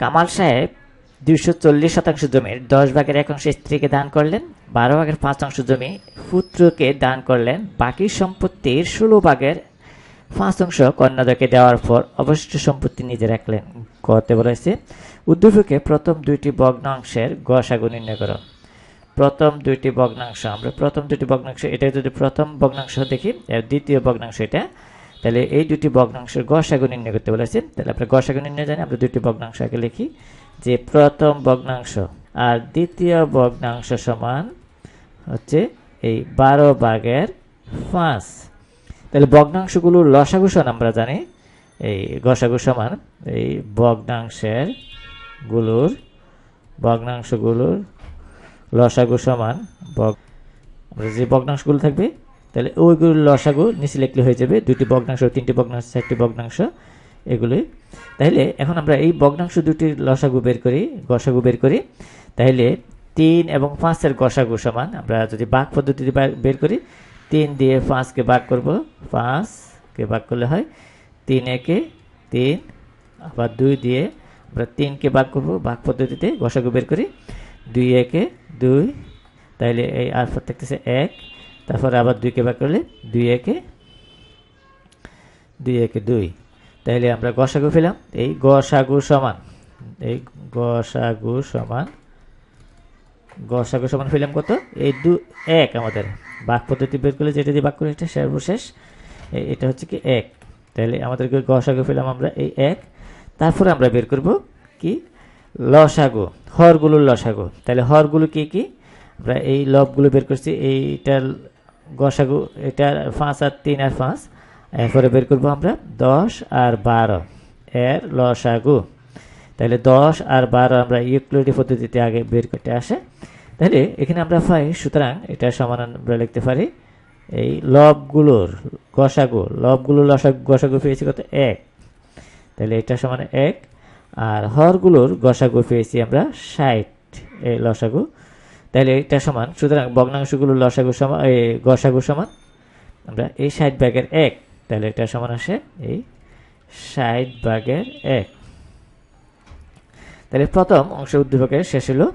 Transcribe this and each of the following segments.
কামাল সাহেব দুইশো চল্লিশ শতাংশ জমির দশ ভাগের এক অংশ স্ত্রীকে দান করলেন বারো ভাগের পাঁচ অংশ জমি পুত্রকে দান করলেন বাকি সম্পত্তির ষোলো ভাগের পাঁচ অংশ কন্যাদকে দেওয়ার পর অবশিষ্ট সম্পত্তি নিজে রাখলেন করতে বলেছে উদ্যোগকে প্রথম দুইটি ভগ্নাংশের গসাগু নির্ণয় করো প্রথম দুইটি ভগ্নাংশ আমরা প্রথম দুইটি ভগ্নাংশ এটা যদি প্রথম ভগ্নাংশ দেখি দ্বিতীয় ভগ্নাংশ এটা তাহলে এই দুটি ভগ্নাংশের গসাগু নির্ণয় করতে বলেছেন তাহলে আপনার গসাগু নির্ণয় জানি আমরা দুটি ভগ্নাংশ আগে লিখি যে প্রথম ভগ্নাংশ আর দ্বিতীয় ভগ্নাংশ সমান হচ্ছে এই বারো বাঘের পাঁচ তাহলে ভগ্নাংশগুলোর লসাগু সমান আমরা জানি এই গসাগু সমান এই ভগ্নাংশের গুলোর ভগ্নাংশগুলোর লসাগু সমান আমরা যে ভগ্নাংশগুলো থাকবে তাহলে ওইগুলো লসাগু নিচে লেখলে হয়ে যাবে দুটি বগ্নাংশ তিনটি বগ্নাংশ চারটি বগ্নাংশ এগুলোই তাহলে এখন আমরা এই বগ্নাংশ দুটির লসাগু বের করি গসাগু বের করি তাহলে তিন এবং পাঁচের গসাগু সমান আমরা যদি বাঘ পদ্ধতিতে বের করি তিন দিয়ে পাঁচকে ভাগ করব পাঁচকে ভাগ করলে হয় তিন একে তিন আবার দুই দিয়ে আমরা তিনকে ভাগ করব বাঘ পদ্ধতিতে গসাগু বের করি দুই একে দুই তাহলে এই আলফা থাকতেছে এক তারপরে আবার দুইকে ভাগ করলে দুই একে দুই একে দুই তাহলে আমরা গসাগু ফেলাম এই গসাগু সমান এই গসাগু সমান গসাগু সমান ফেলাম কত এই দু এক আমাদের বাক পদ্ধতি বের করলে যেটা দিয়ে বাক করি এটা সর্বশেষ এটা হচ্ছে কি এক তাহলে আমাদের গসাগু ফেলাম আমরা এই এক তারপরে আমরা বের করব কি লসাগু হরগুলোর লসাগু তাহলে হরগুলো কি কি আমরা এই লবগুলো বের করছি এইটার গসাগু এটা পাঁচ আর তিন আর পাঁচ এরপরে বের করবো আমরা দশ আর বারো এর লসাগু তাহলে দশ আর বারো আমরা ইউক্লিটি পদ্ধতিতে আগে বের করতে আসে তাহলে এখানে আমরা পাই সুতরাং এটা সমাধান আমরা লিখতে পারি এই লবগুলোর গসাগু লবগুলোর লসাগু গসাগু পেয়েছি কত এক তাহলে এটা সমান এক আর হরগুলোর গসাগু পেয়েছি আমরা ষাট এই লসাগু তাহলে এটা সমান সুতরাং ভগ্নাংশগুলো লসাগু সমান এই গসাগু সমান আমরা এই ষাট ভাগের এক তাহলে এটা সমান আসে এই ষাট ভাগের এক তাহলে প্রথম অংশ উদ্দীপকের শেষ হলো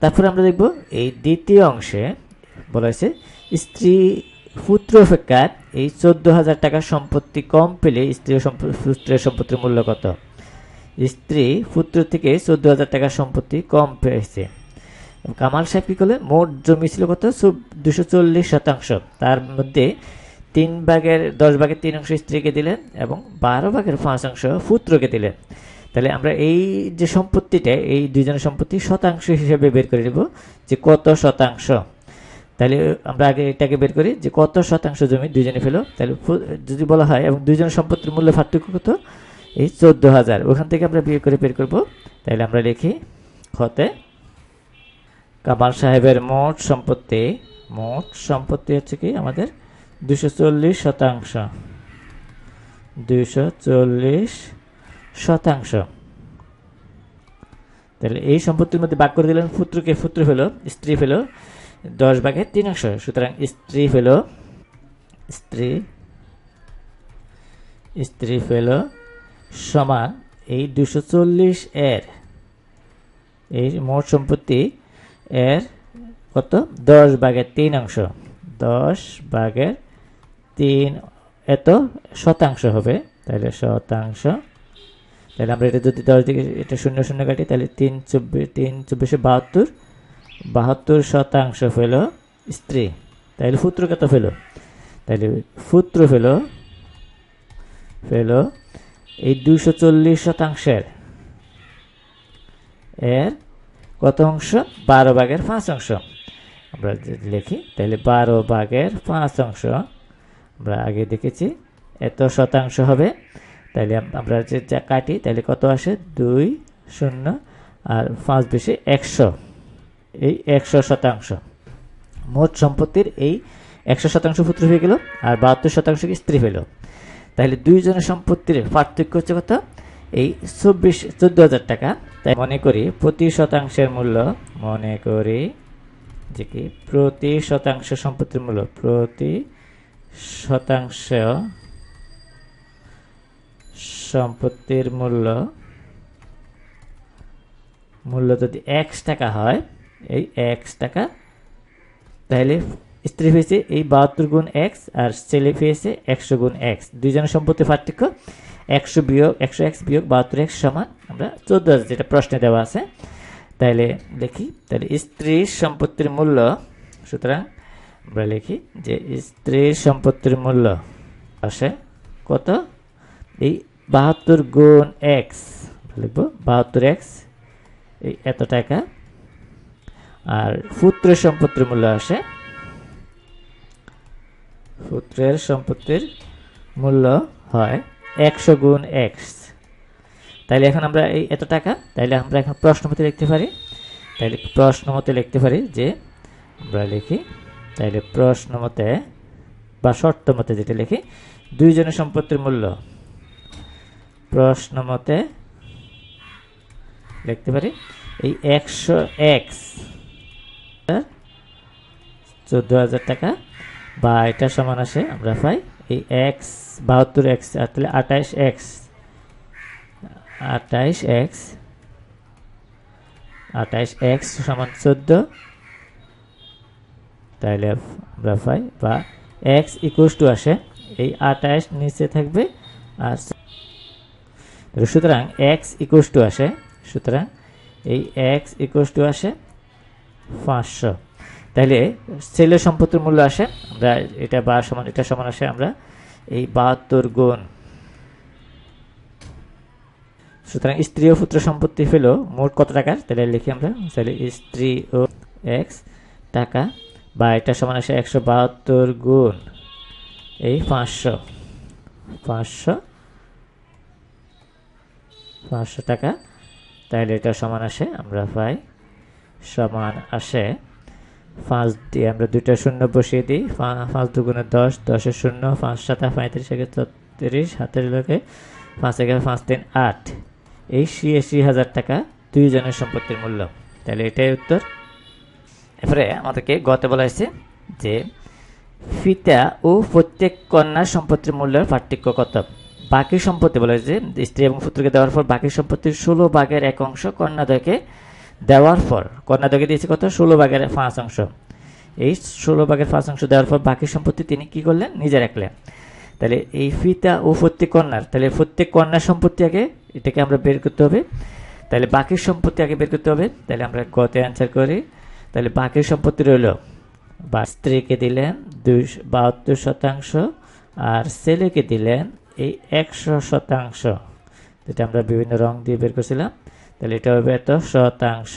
তারপর আমরা দেখব এই দ্বিতীয় অংশে বলা হয়েছে স্ত্রী পুত্র অপেক্ষার এই চোদ্দ হাজার টাকা সম্পত্তি কম পেলে স্ত্রী পুত্রের সম্পত্তির মূল্য কত স্ত্রী পুত্র থেকে চোদ্দ হাজার টাকা সম্পত্তি কম পেয়েছে কামাল সাহেব কি করলেন মোট জমি ছিল কত দুশো চল্লিশ শতাংশ তার মধ্যে তিন ভাগের দশ ভাগের তিন অংশ স্ত্রীকে দিলেন এবং বারো ভাগের পাঁচ অংশ পুত্রকে দিলেন তাহলে আমরা এই যে সম্পত্তিটা এই দুইজনের সম্পত্তি শতাংশ হিসেবে বের করে নেব যে কত শতাংশ তাহলে আমরা আগে এটাকে বের করি যে কত শতাংশ জমি দুজনে ফেলো তাহলে যদি বলা হয় এবং দুইজনের সম্পত্তির মূল্য পার্থক্য কত এই চোদ্দো হাজার ওখান থেকে আমরা বিয়ে করে বের করব তাহলে আমরা লিখি খতে কামাল সাহেবের মোট সম্পত্তি মোট সম্পত্তি হচ্ছে কি আমাদের দুশো চল্লিশ শতাংশ দুইশো চল্লিশ শতাংশ তাহলে এই সম্পত্তির মধ্যে বাক করে দিলেন পুত্রকে পুত্র হলো স্ত্রী ফেলো দশ ভাগে তিনাংশ সুতরাং স্ত্রী ফেলো স্ত্রী স্ত্রী ফেলো সমান এই দুশো চল্লিশ এর এই মোট সম্পত্তি এর কত দশ ভাগের তিন অংশ দশ ভাগের তিন এত শতাংশ হবে তাহলে শতাংশ তাহলে আমরা এটা যদি দশ দিকে এটা শূন্য শূন্য কাটি তাহলে তিন চব্বিশ তিন চব্বিশে বাহাত্তর বাহাত্তর শতাংশ ফেল স্ত্রী তাহলে সূত্র কত ফেল তাহলে সূত্র ফেল ফেল এই দুশো চল্লিশ শতাংশের এর কত অংশ বারো ভাগের পাঁচ অংশ আমরা যদি লিখি তাহলে বারো ভাগের পাঁচ অংশ আমরা আগে দেখেছি এত শতাংশ হবে তাহলে আমরা যে কাটি তাহলে কত আসে দুই শূন্য আর পাঁচ বেশি একশো এই একশো শতাংশ মোট সম্পত্তির এই একশো শতাংশ পুত্র হয়ে গেল আর বাহাত্তর শতাংশ স্ত্রী হইল তাহলে দুইজনের সম্পত্তির পার্থক্য হচ্ছে কত এই চব্বিশ চোদ্দ হাজার টাকা তাই মনে করি প্রতি শতাংশের মূল্য মনে করি যে কি প্রতি শতাংশ সম্পত্তির মূল্য প্রতি শতাংশ সম্পত্তির মূল্য মূল্য যদি একশ টাকা হয় এই একশ টাকা তাহলে স্ত্রী ফেয়েছে এই বাহাত্তর গুণ এক্স আর ছেলে ফেয়েছে একশো গুণ এক্স দুইজনের সম্পত্তি পার্থক্য একশো বিয়োগ একশো এক্স বিয়োগ বাহাত্তর এক্স সমান আমরা চোদ্দো হাজার যেটা প্রশ্নে দেওয়া আছে তাইলে লিখি তাহলে স্ত্রীর সম্পত্তির মূল্য সুতরাং আমরা লিখি যে স্ত্রীর সম্পত্তির মূল্য আসে কত এই বাহাত্তর গুণ এক্স লিখবো বাহাত্তর এক্স এই এত টাকা আর পুত্র সম্পত্তির মূল্য আসে পুত্রের সম্পত্তির মূল্য হয় একশো গুণ এক্স তাহলে এখন আমরা এই এত টাকা তাহলে আমরা এখন প্রশ্ন মতে লিখতে পারি তাহলে প্রশ্ন মতে লিখতে পারি যে আমরা লিখি তাহলে প্রশ্ন মতে বা শর্ত মতে যেটা লিখি দুইজনের সম্পত্তির মূল্য প্রশ্ন মতে লিখতে পারি এই একশো এক্স চোদ্দো হাজার টাকা বা এটা সমান আসে আমরা পাই এই এক্স বাহাত্তর এক্স তাহলে আঠাইশ এক্স আটাইশ এক্স আটাইশ এক্স সমান চোদ্দ তাহলে আমরা পাই বা এক্স ইকুয়াস টু আসে এই আঠাশ নিচে থাকবে আর সুতরাং এক্স ইকুয়াস টু আসে সুতরাং এই এক্স ইকুয়াস টু আসে পাঁচশো তাহলে সেলের সম্পত্তির মূল্য আসে আমরা এটা বা সমান এটা সমান আসে আমরা এই বাহাত্তর গুণ সুতরাং স্ত্রী ও পুত্র সম্পত্তি হলো মোট কত টাকার তাহলে লিখি আমরা তাহলে স্ত্রী ও এক্স টাকা বা এটা সমান আসে একশো বাহাত্তর গুণ এই পাঁচশো পাঁচশো পাঁচশো টাকা তাহলে এটা সমান আসে আমরা পাই সমান আসে পাঁচ দিয়ে আমরা দুইটা শূন্য বসিয়ে দিই পাঁচ দুগুণে দশ দশের শূন্য পাঁচ সাতা পঁয়ত্রিশ একে চত্রিশ হাতের লোকে পাঁচ এগারো পাঁচ তিন আট এই ছিয়াশি হাজার টাকা দুইজনের সম্পত্তির মূল্য তাহলে এটাই উত্তর এরপরে আমাদেরকে গতে বলা হয়েছে যে ফিতা ও প্রত্যেক কন্যার সম্পত্তির মূল্যের পার্থক্য কত বাকি সম্পত্তি বলা হয়েছে স্ত্রী এবং পুত্রকে দেওয়ার পর বাকি সম্পত্তির ষোলো ভাগের এক অংশ কন্যাদয়কে দেওয়ার পর কর্ণাটকে দিয়েছে কত ষোলো ভাগের পাঁচ অংশ এই ষোলো ভাগের পাঁচ অংশ দেওয়ার পর বাকি সম্পত্তি তিনি কি করলেন নিজে রাখলেন তাহলে এই ফিতা ও প্রত্যেক কন্যার তাহলে প্রত্যেক কন্যার সম্পত্তি আগে এটাকে আমরা বের করতে হবে তাহলে বাকি সম্পত্তি আগে বের করতে হবে তাহলে আমরা কত অ্যান্সার করি তাহলে বাকি সম্পত্তি রইল বা স্ত্রীকে দিলেন দুইশো বাহাত্তর শতাংশ আর ছেলেকে দিলেন এই একশো শতাংশ যেটা আমরা বিভিন্ন রং দিয়ে বের করছিলাম তাহলে এটা হবে এত শতাংশ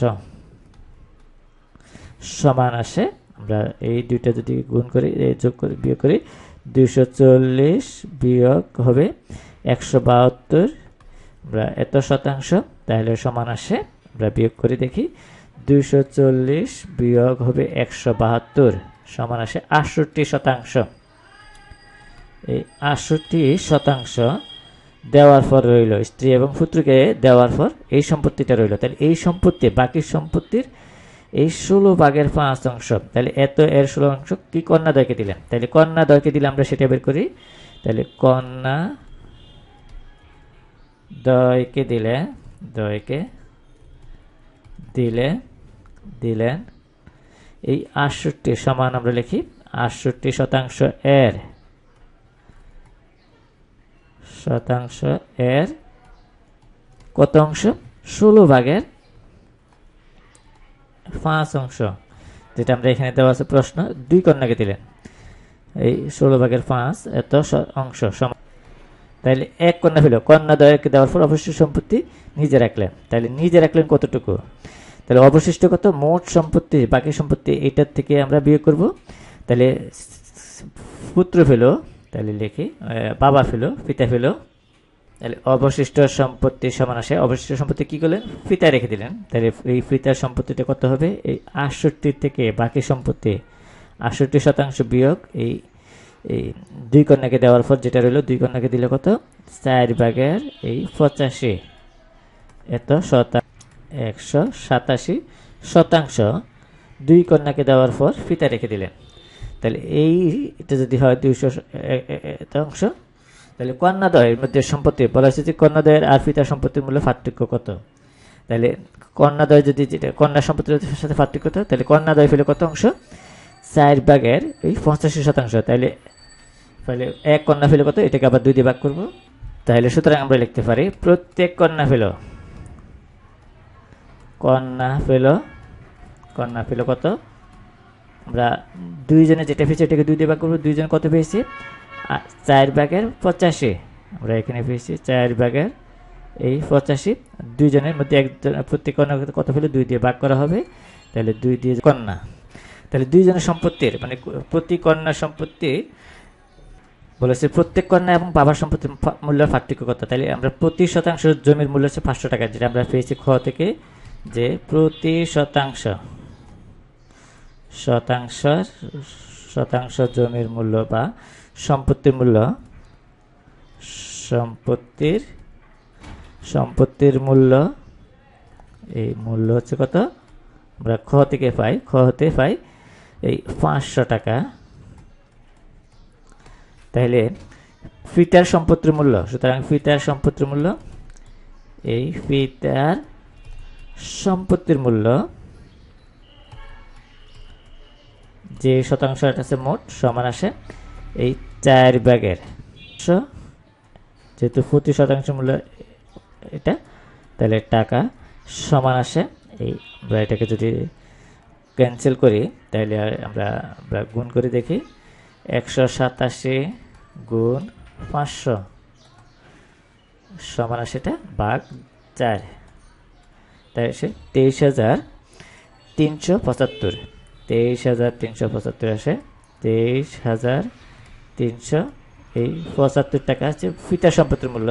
সমান আসে আমরা এই দুইটা যদি গুণ করি যোগ করি বিয়োগ করি দুইশো চল্লিশ বিয়োগ হবে একশো বাহাত্তর আমরা এত শতাংশ তাহলে সমান আসে আমরা বিয়োগ করে দেখি দুইশো চল্লিশ বিয়োগ হবে একশো বাহাত্তর সমান আসে আটষট্টি শতাংশ এই আটষট্টি শতাংশ দেওয়ার পর রইল স্ত্রী এবং পুত্রকে দেওয়ার পর এই সম্পত্তিটা রইল তাহলে এই সম্পত্তি বাকি সম্পত্তির এই ষোলো ভাগের পাঁচ অংশ তাহলে এত এর ষোলো অংশ কি কন্যা দয়কে দিলেন তাহলে কন্যা দয়কে দিলে আমরা সেটা বের করি তাহলে কন্যা দয়কে দিলে দয়কে দিলে দিলেন এই আটষট্টি সমান আমরা লিখি আটষট্টি শতাংশ এর শতাংশ এর কত অংশ ষোলো ভাগের পাঁচ অংশ যেটা আমরা এখানে দেওয়া আছে প্রশ্ন দুই কন্যাকে দিলেন এই ষোলো ভাগের পাঁচ এত অংশ তাইলে এক কন্যা ফেল কন্যা দয়াকে দেওয়ার পর অবশিষ্ট সম্পত্তি নিজে রাখলেন তাইলে নিজে রাখলেন কতটুকু তাহলে অবশিষ্ট কত মোট সম্পত্তি বাকি সম্পত্তি এটার থেকে আমরা বিয়ে করব তাহলে পুত্র ফেলো তাহলে লিখি বাবা ফেলো পিতা ফেলো তাহলে অবশিষ্ট সম্পত্তি সমান আসে অবশিষ্ট সম্পত্তি কি করলেন ফিতা রেখে দিলেন তাহলে এই ফিতার সম্পত্তিটা কত হবে এই আটষট্টি থেকে বাকি সম্পত্তি আটষট্টি শতাংশ বিয়োগ এই এই দুই কন্যাকে দেওয়ার পর যেটা রইল দুই কন্যাকে দিলে কত চার ভাগের এই পঁচাশি এত শতা একশো সাতাশি শতাংশ দুই কন্যাকে দেওয়ার পর ফিতা রেখে দিলেন তাহলে এই এটা যদি হয় দুইশো অংশ তাহলে কন্যাদয়ের মধ্যে সম্পত্তি বলা হচ্ছে যে কন্যাদয়ের আর পিতার সম্পত্তির মূল্য পার্থক্য কত তাহলে কন্যাদয় যদি যেটা কন্যা সম্পত্তির সাথে পার্থক্য কত তাহলে কন্যাদয় ফেলে কত অংশ চার ভাগের এই পঞ্চাশি শতাংশ তাহলে তাহলে এক কন্যা ফেলে কত এটাকে আবার দুই দিয়ে ভাগ করব তাহলে সুতরাং আমরা লিখতে পারি প্রত্যেক কন্যা ফেল কন্যা ফেল কন্যা ফেল কত আমরা দুইজনে যেটা পেয়েছি এটাকে দুই দিয়ে ভাগ করবো দুইজন কত পেয়েছি চার ভাগের পঁচাশি আমরা এখানে পেয়েছি চার ভাগের এই পঁচাশি দুইজনের মধ্যে একজন প্রত্যেক কন্যা কত পেলে দুই দিয়ে ভাগ করা হবে তাহলে দুই দিয়ে কন্যা তাহলে দুইজনের সম্পত্তির মানে প্রতি কন্যা সম্পত্তি বলেছে প্রত্যেক কন্যা এবং বাবার সম্পত্তি মূল্য পার্থক্য কত তাহলে আমরা প্রতি শতাংশ জমির মূল্য হচ্ছে পাঁচশো টাকা যেটা আমরা পেয়েছি খ থেকে যে প্রতি শতাংশ শতাংশ শতাংশ জমির মূল্য বা সম্পত্তির মূল্য সম্পত্তির সম্পত্তির মূল্য এই মূল্য হচ্ছে কত আমরা খ থেকে পাই খ হতে পাই এই পাঁচশো টাকা তাহলে ফিতার সম্পত্তির মূল্য সুতরাং ফিতার সম্পত্তির মূল্য এই ফিতার সম্পত্তির মূল্য যে শতাংশ আছে মোট সমান আসে এই চার ব্যাগের যেহেতু প্রতি শতাংশ মূল্য এটা তাহলে টাকা সমান আসে এই আমরা এটাকে যদি ক্যান্সেল করি তাহলে আমরা আমরা গুণ করে দেখি একশো সাতাশি গুণ পাঁচশো সমান আসে এটা বাঘ চার তাই সে তেইশ হাজার তিনশো পঁচাত্তর তেইশ হাজার তিনশো পঁচাত্তর আসে তেইশ হাজার তিনশো এই পঁচাত্তর টাকা আছে ফিতা সম্পত্তির মূল্য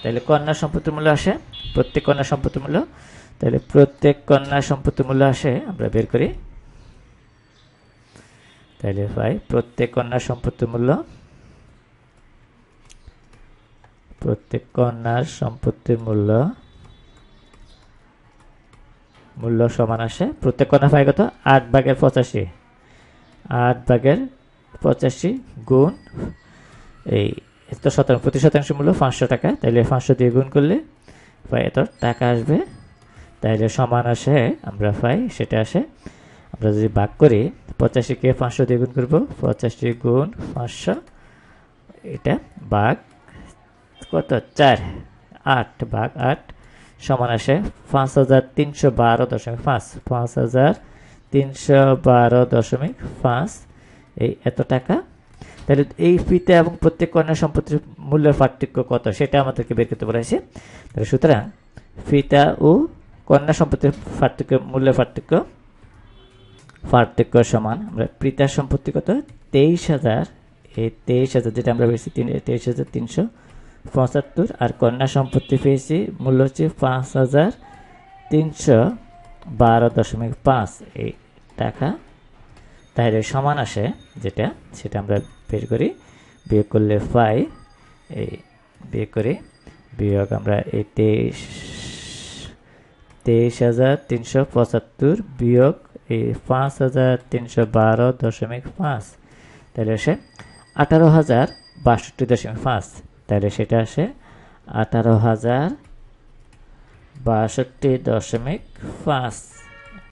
তাহলে কন্যা সম্পত্তির মূল্য আসে প্রত্যেক কন্যা সম্পত্তির মূল্য তাহলে প্রত্যেক কন্যা সম্পত্তির মূল্য আসে আমরা বের করি তাহলে ভাই প্রত্যেক কন্যা সম্পত্তির মূল্য প্রত্যেক কন্যার সম্পত্তির মূল্য মূল্য সমান আসে প্রত্যেক কণা পাই কত আট ভাগের পঁচাশি আট ভাগের পঁচাশি গুণ এই এত শতাংশ প্রতি শতাংশ মূল্য পাঁচশো টাকা তাইলে পাঁচশো দিয়ে গুণ করলে পাই এত টাকা আসবে তাইলে সমান আসে আমরা পাই সেটা আসে আমরা যদি ভাগ করি পঁচাশিকে পাঁচশো দিয়ে গুণ করবো পঁচাশি গুণ পাঁচশো এটা ভাগ কত চার আট ভাগ আট সমান আসে পাঁচ হাজার তিনশো বারো দশমিক পাঁচ পাঁচ হাজার তিনশো বারো দশমিক পাঁচ এই এত টাকা তাহলে এই ফিতে এবং প্রত্যেক কন্যা সম্পত্তির মূল্যের পার্থক্য কত সেটা আমাদেরকে বের করতে বলেছে তাহলে সুতরাং ফিতা ও কন্যা সম্পত্তির পার্থক্য মূল্যের পার্থক্য পার্থক্য সমান আমরা পিতার সম্পত্তি কত তেইশ হাজার এই তেইশ হাজার যেটা আমরা তিন তেইশ হাজার তিনশো পঁচাত্তর আর কন্যা সম্পত্তি পেয়েছি মূল্য হচ্ছে পাঁচ হাজার তিনশো বারো দশমিক পাঁচ এই টাকা তাহলে সমান আসে যেটা সেটা আমরা বের করি বিয়োগ করলে পাই এই বিয়োগ করি বিয়োগ আমরা এই তেইশ তেইশ হাজার তিনশো পঁচাত্তর বিয়োগ এই পাঁচ হাজার তিনশো বারো দশমিক পাঁচ তাহলে আসে আঠারো হাজার বাষট্টি দশমিক পাঁচ তাহলে সেটা আসে আঠারো হাজার বাষট্টি দশমিক পাঁচ